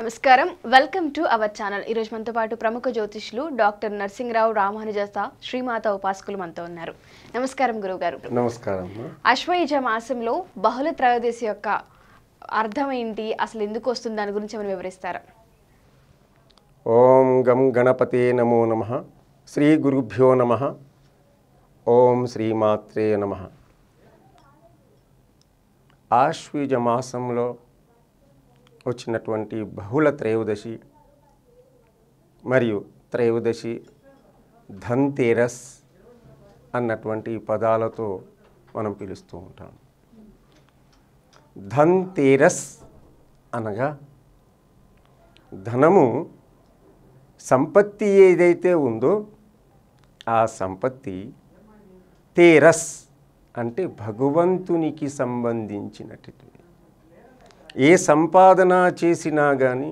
నమస్కారం welcome to our channel ఈరోజు మనతో పాటు ప్రముఖ జ్యోతిష్లు డాక్టర్ నరసింహరావు రామానుజత శ్రీమాత ఉపాసకులు మనతో ఉన్నారు నమస్కారం గురువు గారు నమస్కారం అశ్వయుజ మాసంలో బహుళ త్రయోదశి యొక్క అర్థం ఏంటి అసలు ఎందుకు వస్తుంది దాని గురించి మనం వివరిస్తారా ఓం గం గణపతి నమో నమ శ్రీ గురుభ్యో నమ ఓం శ్రీమాత్రే నమ ఆశ్వయుజ మాసంలో వచ్చినటువంటి బహుళ త్రయోదశి మరియు త్రయోదశి ధంతేరస్ అన్నటువంటి పదాలతో మనం పిలుస్తూ ఉంటాం ధంతేరస్ అనగా ధనము సంపత్తి ఏదైతే ఉందో ఆ సంపత్తి తేరస్ అంటే భగవంతునికి సంబంధించినటువంటి ఏ సంపాదన చేసినా కానీ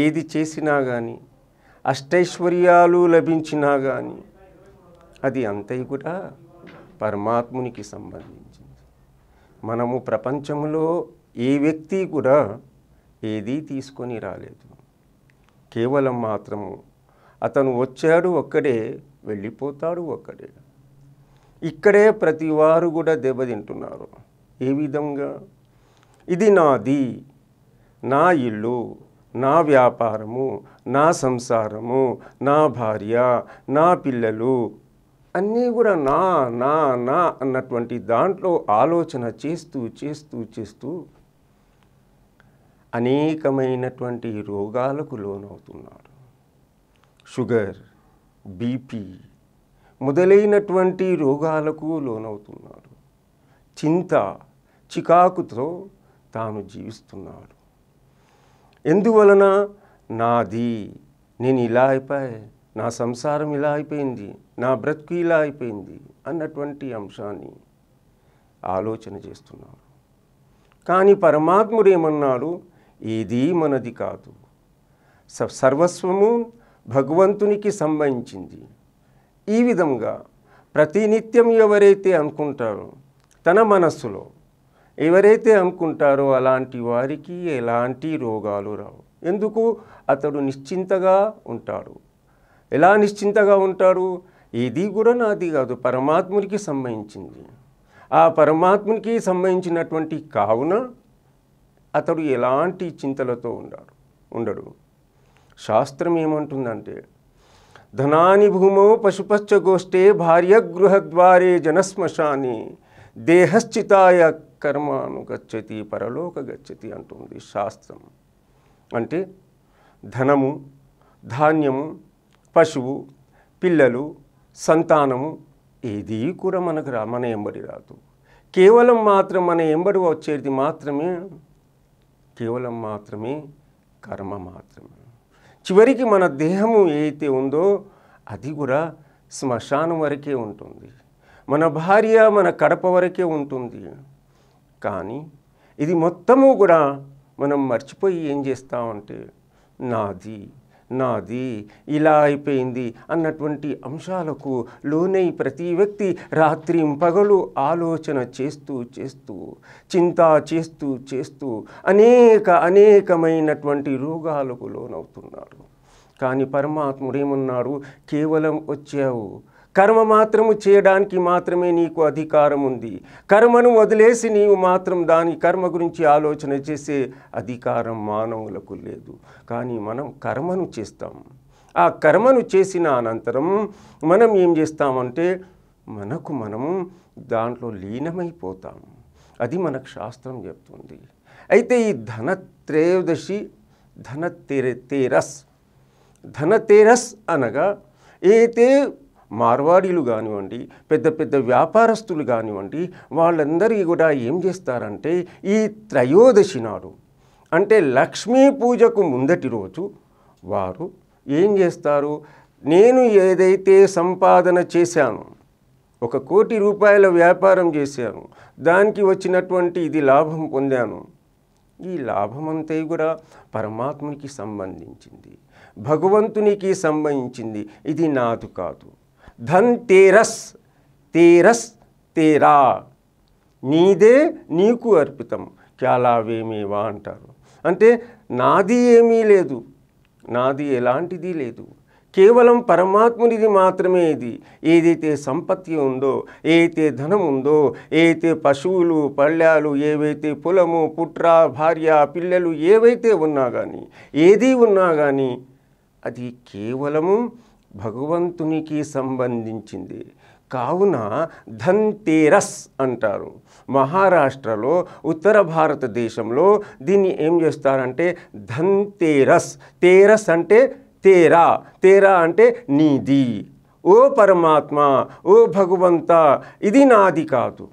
ఏది చేసినా కానీ అష్టైశ్వర్యాలు లభించినా కానీ అది అంతే కూడా పరమాత్మునికి సంబంధించింది మనము ప్రపంచంలో ఏ వ్యక్తి కూడా ఏదీ తీసుకొని రాలేదు కేవలం మాత్రము అతను వచ్చాడు ఒక్కడే వెళ్ళిపోతాడు ఒక్కడే ఇక్కడే ప్రతివారు కూడా దెబ్బతింటున్నారు ఏ విధంగా ఇది నాది నా ఇల్లు నా వ్యాపారము నా సంసారము నా భార్య నా పిల్లలు అన్నీ కూడా నా నా నా అన్నటువంటి దాంట్లో ఆలోచన చేస్తూ చేస్తూ చేస్తూ అనేకమైనటువంటి రోగాలకు లోనవుతున్నారు షుగర్ బీపీ మొదలైనటువంటి రోగాలకు లోనవుతున్నారు చింత చికాకుతో తాను జీవిస్తున్నాడు ఎందువలన నాది నేను ఇలా అయిపోయి నా సంసారం ఇలా అయిపోయింది నా బ్రతుకు ఇలా అయిపోయింది అన్నటువంటి అంశాన్ని ఆలోచన చేస్తున్నాడు కానీ పరమాత్ముడు ఏమన్నాడు ఏది మనది కాదు స సర్వస్వము భగవంతునికి సంబంధించింది ఈ విధంగా ప్రతినిత్యం ఎవరైతే అనుకుంటారో తన మనస్సులో ఎవరైతే అమ్ముకుంటారో అలాంటి వారికి ఎలాంటి రోగాలు రావు ఎందుకు అతడు నిశ్చింతగా ఉంటాడు ఎలా నిశ్చింతగా ఉంటారు ఇది కూడా నాది కాదు పరమాత్మునికి సంబంధించింది ఆ పరమాత్మునికి సంబంధించినటువంటి కావున అతడు ఎలాంటి చింతలతో ఉండాడు ఉండడు శాస్త్రం ఏమంటుందంటే ధనాని భూమో పశుపశ్చగోష్ఠే భార్య గృహద్వారే జనశ్మశాని దేహశ్చితాయ కర్మాను గచ్చతి పరలోక గచ్చతి అంటుంది శాస్త్రం అంటే ధనము ధాన్యము పశువు పిల్లలు సంతానము ఏది కూడా మనకు రా మన ఎంబడి రాదు కేవలం మాత్రం మన ఎంబడి వచ్చేది మాత్రమే కేవలం మాత్రమే కర్మ మాత్రమే చివరికి మన దేహము ఏదైతే ఉందో అది కూడా శ్మశానం వరకే ఉంటుంది మన భార్య మన కడప వరకే ఉంటుంది కానీ ఇది మొత్తము కూడా మనం మర్చిపోయి ఏం చేస్తామంటే నాది నాది ఇలా అయిపోయింది అన్నటువంటి అంశాలకు లోనై ప్రతి వ్యక్తి రాత్రి పగలు ఆలోచన చేస్తూ చేస్తూ చింత చేస్తూ చేస్తూ అనేక అనేకమైనటువంటి రోగాలకు లోనవుతున్నారు కానీ పరమాత్ముడేమన్నారు కేవలం వచ్చావు కర్మ మాత్రము చేయడానికి మాత్రమే నీకు అధికారం ఉంది కర్మను వదిలేసి నీవు మాత్రం దాని కర్మ గురించి ఆలోచన చేసే అధికారం మానవులకు లేదు కానీ మనం కర్మను చేస్తాం ఆ కర్మను చేసిన అనంతరం మనం ఏం చేస్తామంటే మనకు మనం దాంట్లో లీనమైపోతాం అది మనకు శాస్త్రం చెప్తుంది అయితే ఈ ధనత్రయోదశి తెర తేరస్ ధనతేరస్ అనగా ఏతే మార్వాడీలు కానివ్వండి పెద్ద పెద్ద వ్యాపారస్తులు కానివ్వండి వాళ్ళందరికీ కూడా ఏం చేస్తారంటే ఈ త్రయోదశి నాడు అంటే లక్ష్మీ పూజకు ముందటి రోజు వారు ఏం చేస్తారు నేను ఏదైతే సంపాదన చేశాను ఒక కోటి రూపాయల వ్యాపారం చేశాను దానికి వచ్చినటువంటి ఇది లాభం పొందాను ఈ లాభం అంతా కూడా పరమాత్మకి సంబంధించింది భగవంతునికి సంబంధించింది ఇది నాదు కాదు ధన్ తేరస్ తేరస్ తేరా నీదే నీకు అర్పితం క్యాలావేమేవా అంటారు అంటే నాది ఏమీ లేదు నాది ఎలాంటిది లేదు కేవలం పరమాత్మునిది మాత్రమే ఇది ఏదైతే సంపత్తి ఉందో ఏదైతే ధనం ఉందో ఏదైతే పశువులు పళ్ళాలు ఏవైతే పొలము పుట్ర భార్య పిల్లలు ఏవైతే ఉన్నా కానీ ఏది ఉన్నా కానీ అది కేవలము భగవంతునికి సంబంధించింది కావున ధన్తేరస్ అంటారు మహారాష్ట్రలో ఉత్తర భారతదేశంలో దీన్ని ఏం చేస్తారంటే ధన్తేరస్ తేరస్ అంటే తేరా తేరా అంటే నీది ఓ పరమాత్మ ఓ భగవంత ఇది నాది కాదు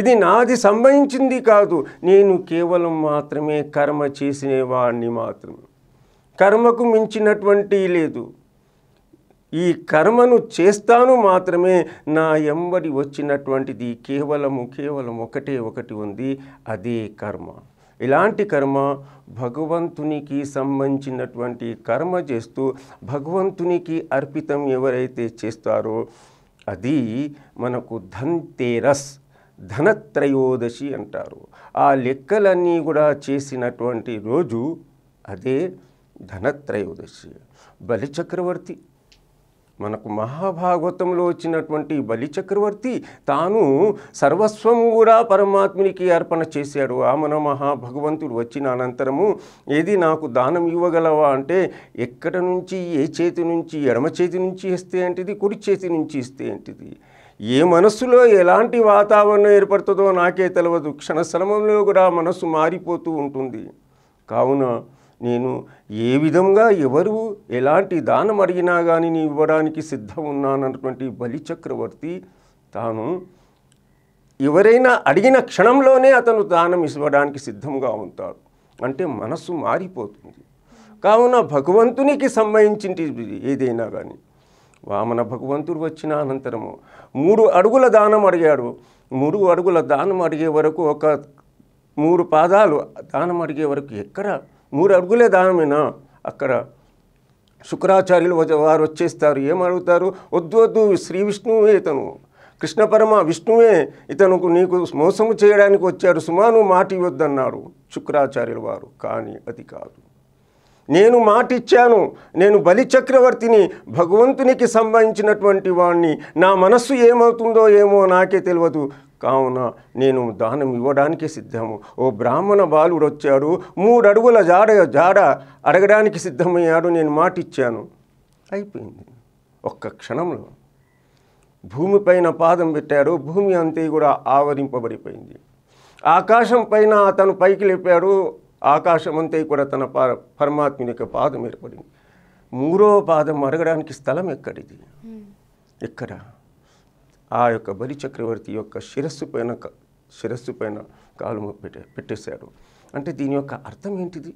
ఇది నాది సంభవించింది కాదు నేను కేవలం మాత్రమే కర్మ చేసినవాడిని మాత్రమే కర్మకు మించినటువంటి లేదు ఈ కర్మను చేస్తాను మాత్రమే నా ఎంబడి వచ్చినటువంటిది కేవలము కేవలం ఒకటే ఒకటి ఉంది అదే కర్మ ఇలాంటి కర్మ భగవంతునికి సంబంధించినటువంటి కర్మ చేస్తూ భగవంతునికి అర్పితం ఎవరైతే చేస్తారో అది మనకు ధన్తేరస్ ధనత్రయోదశి అంటారు ఆ లెక్కలన్నీ కూడా చేసినటువంటి రోజు అదే ధనత్రయోదశి బలిచక్రవర్తి మనకు మహాభాగవతంలో వచ్చినటువంటి బలి చక్రవర్తి తాను సర్వస్వం కూడా పరమాత్మునికి అర్పణ చేశాడు ఆమన మహాభగవంతుడు వచ్చిన అనంతరము ఏది నాకు దానం ఇవ్వగలవా అంటే ఎక్కడ నుంచి ఏ చేతి నుంచి ఎడమ చేతి నుంచి ఇస్తే ఏంటిది కుడి చేతి నుంచి ఇస్తే ఏంటిది ఏ మనస్సులో ఎలాంటి వాతావరణం ఏర్పడుతుందో నాకే తెలియదు క్షణశ్రమంలో కూడా మనస్సు మారిపోతూ ఉంటుంది కావున నేను ఏ విధంగా ఎవరు ఎలాంటి దానం అడిగినా కానీ నీ ఇవ్వడానికి సిద్ధం ఉన్నానన్నటువంటి బలిచక్రవర్తి తాను ఎవరైనా అడిగిన క్షణంలోనే అతను దానం ఇవ్వడానికి సిద్ధంగా ఉంటాడు అంటే మనస్సు మారిపోతుంది కావున భగవంతునికి సంబంధించిన ఏదైనా కానీ వామన భగవంతుడు వచ్చిన అనంతరము మూడు అడుగుల దానం అడిగాడు మూడు అడుగుల దానం అడిగే వరకు ఒక మూడు పాదాలు దానం అడిగే వరకు ఎక్కడ మూడు అడుగులే దానమైన అక్కడ శుక్రాచార్యులు వారు వచ్చేస్తారు ఏమడుగుతారు వద్దు వద్దు శ్రీ విష్ణువే ఇతను కృష్ణ పరమ విష్ణువే ఇతనుకు నీకు మోసము చేయడానికి వచ్చాడు సుమాను మాట ఇవ్వద్దన్నాడు శుక్రాచార్యుల వారు కానీ అది కాదు నేను మాట ఇచ్చాను నేను బలిచక్రవర్తిని భగవంతునికి సంబంధించినటువంటి వాణ్ణి నా మనస్సు ఏమవుతుందో ఏమో నాకే తెలియదు కావున నేను దానం ఇవ్వడానికి సిద్ధము ఓ బ్రాహ్మణ బాలుడు వచ్చాడు మూడు అడుగుల జాడ జాడ అడగడానికి సిద్ధమయ్యాడు నేను మాటిచ్చాను అయిపోయింది ఒక్క క్షణంలో భూమిపైన పాదం పెట్టాడు భూమి అంతే కూడా ఆవరింపబడిపోయింది ఆకాశం పైన అతను పైకి లేపాడు ఆకాశం అంతే కూడా తన పరమాత్మ యొక్క పాదం ఏర్పడింది మూడో పాదం అడగడానికి స్థలం ఎక్కడిది ఎక్కడా ఆ యొక్క బలి చక్రవర్తి యొక్క శిరస్సు పైన శిరస్సు పైన కాలు పెట్టే పెట్టేశాడు అంటే దీని యొక్క అర్థం ఏంటిది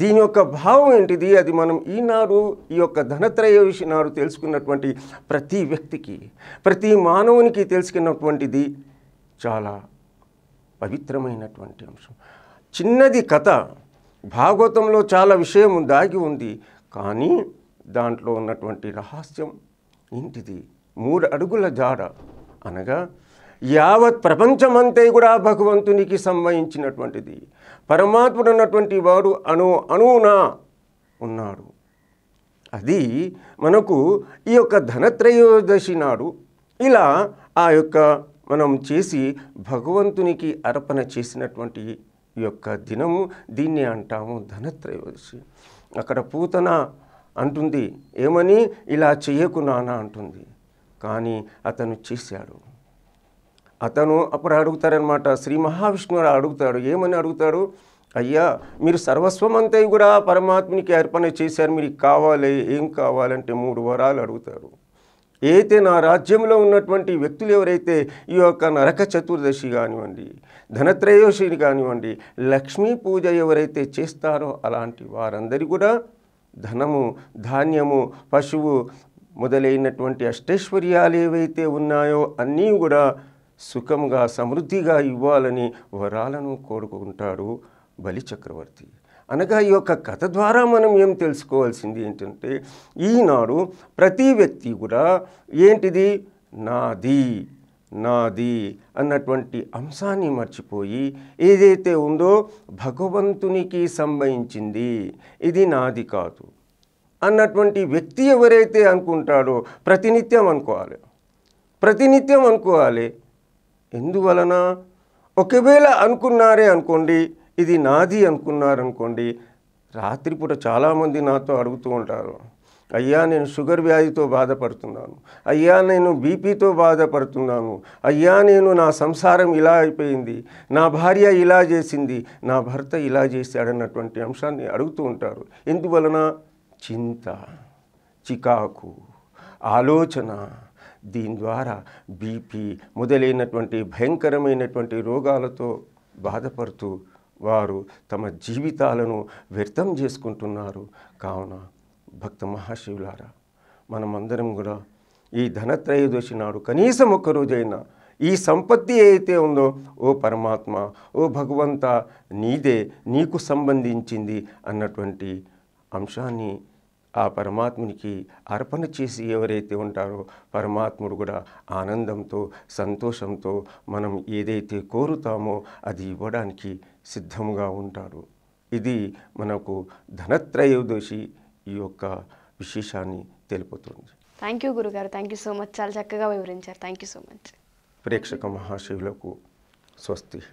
దీని యొక్క భావం ఏంటిది అది మనం ఈనాడు ఈ యొక్క ధనత్రయోషి నాడు తెలుసుకున్నటువంటి ప్రతి వ్యక్తికి ప్రతి మానవునికి తెలుసుకున్నటువంటిది చాలా పవిత్రమైనటువంటి అంశం చిన్నది కథ భాగవతంలో చాలా విషయం దాగి ఉంది కానీ దాంట్లో ఉన్నటువంటి రహస్యం ఏంటిది మూడు అడుగుల జాడ అనగా యావత్ ప్రపంచమంతే కూడా భగవంతునికి సంబంధించినటువంటిది పరమాత్ముడు ఉన్నటువంటి వాడు అణు అణువున ఉన్నాడు అది మనకు ఈ యొక్క ధనత్రయోదశి నాడు ఇలా ఆ యొక్క మనం చేసి భగవంతునికి అర్పణ చేసినటువంటి యొక్క దినము దీన్ని అంటాము ధనత్రయోదశి అక్కడ పూతన అంటుంది ఏమని ఇలా చేయకు నానా అంటుంది కానీ అతను చేశాడు అతను అప్పుడు అడుగుతారనమాట శ్రీ మహావిష్ణువు అడుగుతాడు ఏమని అడుగుతారు అయ్యా మీరు సర్వస్వం అంతా కూడా పరమాత్మనికి అర్పణ చేశారు మీరు కావాలి ఏం కావాలంటే మూడు వరాలు అడుగుతారు అయితే నా రాజ్యంలో ఉన్నటువంటి వ్యక్తులు ఎవరైతే ఈ యొక్క నరక చతుర్దశి కానివ్వండి ధనత్రయోషిని కానివ్వండి లక్ష్మీ పూజ ఎవరైతే చేస్తారో అలాంటి వారందరి కూడా ధనము ధాన్యము పశువు మొదలైనటువంటి అష్టైశ్వర్యాలు ఏవైతే ఉన్నాయో అన్నీ కూడా సుఖంగా సమృద్ధిగా ఇవ్వాలని వరాలను కోరుకుంటాడు బలి చక్రవర్తి అనగా ఈ యొక్క కథ ద్వారా మనం ఏం తెలుసుకోవాల్సింది ఏంటంటే ఈనాడు ప్రతి వ్యక్తి కూడా ఏంటిది నాది నాది అన్నటువంటి అంశాన్ని మర్చిపోయి ఏదైతే ఉందో భగవంతునికి సంబంధించింది ఇది నాది కాదు అన్నటువంటి వ్యక్తి ఎవరైతే అనుకుంటాడో ప్రతినిత్యం అనుకోవాలి ప్రతినిత్యం అనుకోవాలి ఎందువలన ఒకవేళ అనుకున్నారే అనుకోండి ఇది నాది అనుకున్నారనుకోండి రాత్రిపూట చాలామంది నాతో అడుగుతూ ఉంటారు అయ్యా నేను షుగర్ వ్యాధితో బాధపడుతున్నాను అయ్యా నేను బీపీతో బాధపడుతున్నాను అయ్యా నేను నా సంసారం ఇలా అయిపోయింది నా భార్య ఇలా చేసింది నా భర్త ఇలా చేశాడన్నటువంటి అంశాన్ని అడుగుతూ ఉంటారు ఎందువలన చింత చికాకు ఆలోచన దీని ద్వారా బీపీ మొదలైనటువంటి భయంకరమైనటువంటి రోగాలతో బాధపడుతూ వారు తమ జీవితాలను వ్యర్థం చేసుకుంటున్నారు కావున భక్త మహాశివులారా మనమందరం కూడా ఈ ధనత్రయోదశి నాడు కనీసం ఒక్కరోజైనా ఈ సంపత్తి ఏదైతే ఉందో ఓ పరమాత్మ ఓ భగవంత నీదే నీకు సంబంధించింది అన్నటువంటి అంశాన్ని ఆ పరమాత్మునికి అర్పణ చేసి ఎవరైతే ఉంటారో పరమాత్ముడు కూడా ఆనందంతో సంతోషంతో మనం ఏదైతే కోరుతామో అది ఇవ్వడానికి సిద్ధముగా ఉంటాడు ఇది మనకు ధనత్రయోదశి ఈ యొక్క విశేషాన్ని తెలుపుతుంది థ్యాంక్ యూ గురుగారు థ్యాంక్ యూ సో మచ్ చాలా చక్కగా వివరించారు థ్యాంక్ యూ సో మచ్ ప్రేక్షక మహాశివులకు స్వస్తి